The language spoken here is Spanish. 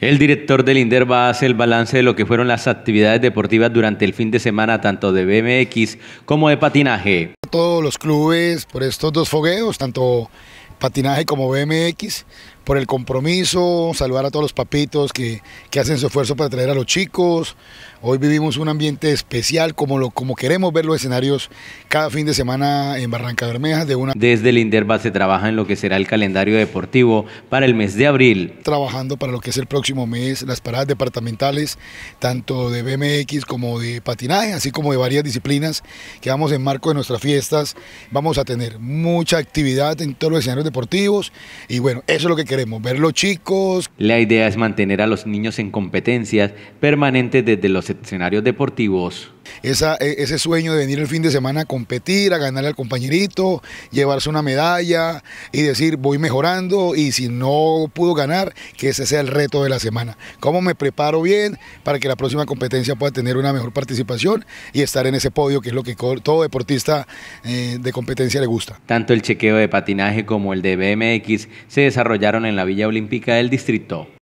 El director del va a hacer el balance de lo que fueron las actividades deportivas durante el fin de semana, tanto de BMX como de patinaje. Todos los clubes por estos dos fogueos, tanto patinaje como BMX, por el compromiso, saludar a todos los papitos que, hacen su esfuerzo para traer a los chicos. Hoy vivimos un ambiente especial como, lo, como queremos ver los escenarios cada fin de semana en Barranca Bermeja. De una... Desde el Inderba se trabaja en lo que será el calendario deportivo para el mes de abril. Trabajando para lo que es el próximo mes, las paradas departamentales, tanto de BMX como de patinaje, así como de varias disciplinas que vamos en marco de nuestras fiestas. Vamos a tener mucha actividad en todos los escenarios de deportivos. Y bueno, eso es lo que queremos, ver los chicos. La idea es mantener a los niños en competencias permanentes desde los escenarios deportivos esa, e, ese sueño de venir el fin de semana a competir, a ganarle al compañerito, llevarse una medalla y decir voy mejorando y si no pudo ganar, que ese sea el reto de la semana. ¿Cómo me preparo bien para que la próxima competencia pueda tener una mejor participación y estar en ese podio, que es lo que todo deportista eh, de competencia le gusta? Tanto el chequeo de patinaje como el de BMX se desarrollaron en la Villa Olímpica del Distrito.